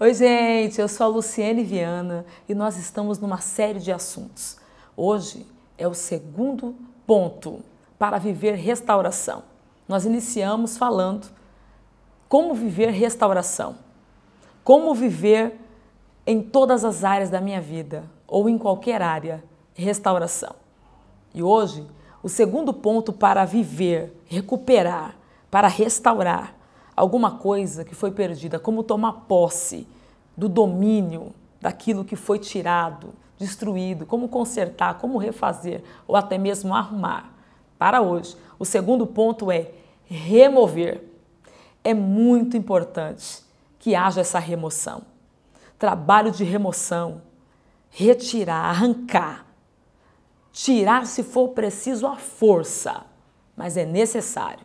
Oi, gente, eu sou a Luciene Viana e nós estamos numa série de assuntos. Hoje é o segundo ponto para viver restauração. Nós iniciamos falando como viver restauração, como viver em todas as áreas da minha vida ou em qualquer área restauração. E hoje, o segundo ponto para viver, recuperar, para restaurar alguma coisa que foi perdida, como tomar posse do domínio daquilo que foi tirado, destruído, como consertar, como refazer ou até mesmo arrumar. Para hoje, o segundo ponto é remover. É muito importante que haja essa remoção. Trabalho de remoção, retirar, arrancar, tirar se for preciso a força, mas é necessário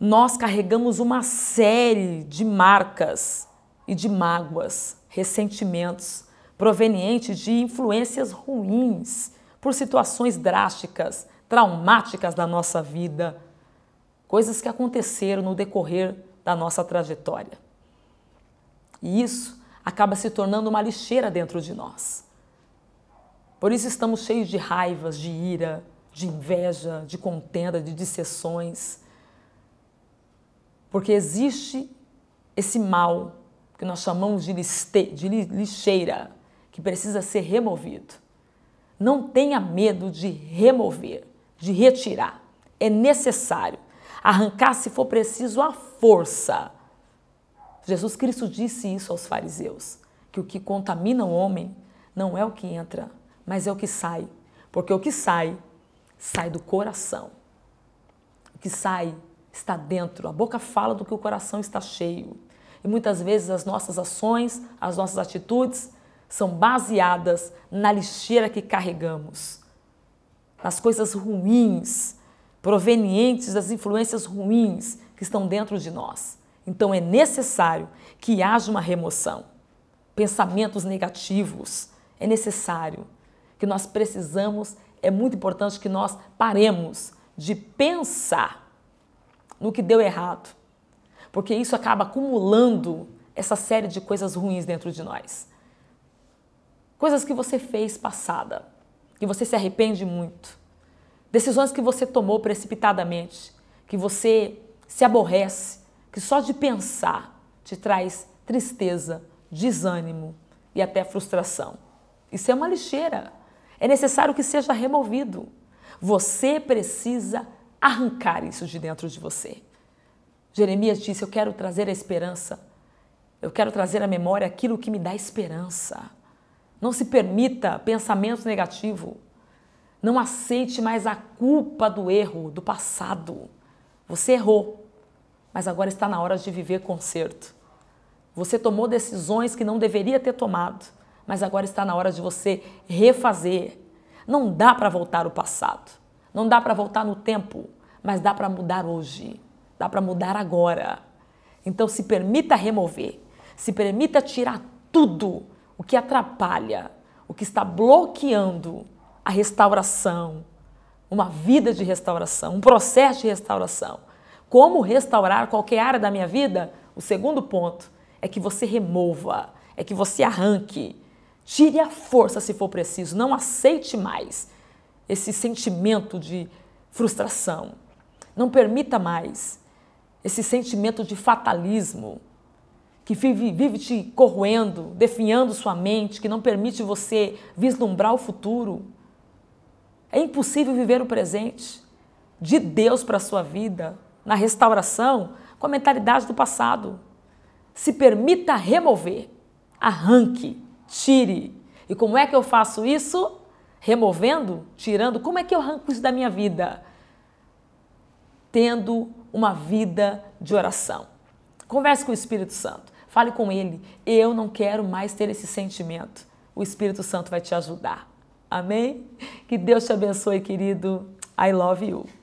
nós carregamos uma série de marcas e de mágoas, ressentimentos provenientes de influências ruins por situações drásticas, traumáticas da nossa vida, coisas que aconteceram no decorrer da nossa trajetória. E isso acaba se tornando uma lixeira dentro de nós. Por isso estamos cheios de raivas, de ira, de inveja, de contenda, de dissessões porque existe esse mal que nós chamamos de, liste, de lixeira, que precisa ser removido. Não tenha medo de remover, de retirar. É necessário arrancar, se for preciso, à força. Jesus Cristo disse isso aos fariseus: que o que contamina o homem não é o que entra, mas é o que sai. Porque o que sai, sai do coração. O que sai está dentro. A boca fala do que o coração está cheio. E muitas vezes as nossas ações, as nossas atitudes são baseadas na lixeira que carregamos, nas coisas ruins, provenientes das influências ruins que estão dentro de nós. Então é necessário que haja uma remoção. Pensamentos negativos é necessário que nós precisamos, é muito importante que nós paremos de pensar no que deu errado, porque isso acaba acumulando essa série de coisas ruins dentro de nós. Coisas que você fez passada, que você se arrepende muito. Decisões que você tomou precipitadamente, que você se aborrece, que só de pensar te traz tristeza, desânimo e até frustração. Isso é uma lixeira. É necessário que seja removido. Você precisa arrancar isso de dentro de você. Jeremias disse: Eu quero trazer a esperança. Eu quero trazer à memória aquilo que me dá esperança. Não se permita pensamento negativo. Não aceite mais a culpa do erro, do passado. Você errou, mas agora está na hora de viver conserto. Você tomou decisões que não deveria ter tomado, mas agora está na hora de você refazer. Não dá para voltar o passado. Não dá para voltar no tempo, mas dá para mudar hoje, dá para mudar agora. Então se permita remover, se permita tirar tudo o que atrapalha, o que está bloqueando a restauração, uma vida de restauração, um processo de restauração. Como restaurar qualquer área da minha vida? O segundo ponto é que você remova, é que você arranque, tire a força se for preciso, não aceite mais esse sentimento de frustração. Não permita mais esse sentimento de fatalismo que vive, vive te corroendo, definhando sua mente, que não permite você vislumbrar o futuro. É impossível viver o presente de Deus para a sua vida, na restauração, com a mentalidade do passado. Se permita remover, arranque, tire. E como é que eu faço isso? removendo, tirando, como é que eu arranco isso da minha vida? Tendo uma vida de oração. Converse com o Espírito Santo, fale com ele. Eu não quero mais ter esse sentimento. O Espírito Santo vai te ajudar. Amém? Que Deus te abençoe, querido. I love you.